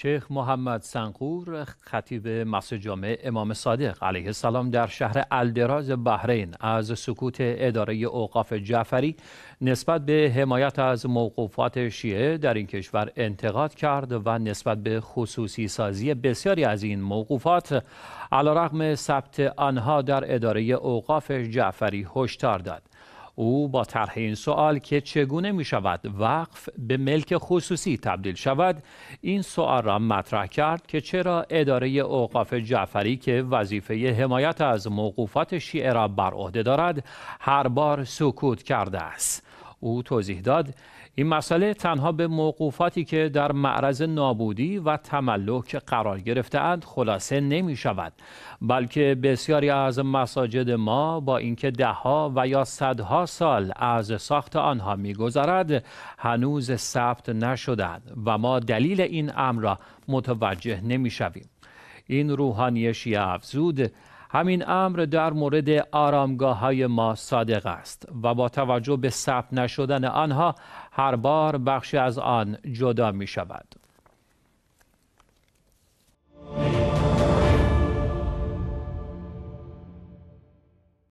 شیخ محمد سنقور خطیب مسجد جامع امام صادق علیه السلام در شهر الدراز بحرین از سکوت اداره اوقاف جعفری نسبت به حمایت از موقوفات شیعه در این کشور انتقاد کرد و نسبت به خصوصی سازی بسیاری از این موقوفات علیرغم ثبت آنها در اداره اوقاف جعفری هشدار داد او با طرح این سوال که چگونه می شود وقف به ملک خصوصی تبدیل شود این سوال را مطرح کرد که چرا اداره اوقاف جعفری که وظیفه حمایت از موقوفات شیعه را بر عهده دارد هر بار سکوت کرده است او توضیح داد این مسئله تنها به موقوفاتی که در معرض نابودی و تملک قرار گرفتهاند خلاصه نمی شود بلکه بسیاری از مساجد ما با اینکه دهها و یا صدها سال از ساخت آنها میگذرد هنوز ثبت نشدند و ما دلیل این امر را متوجه نمی شویم. این روحانی شیعه افزود همین امر در مورد آرامگاه های ما صادق است و با توجه به ثبت نشدن آنها هر بار بخشی از آن جدا می شود.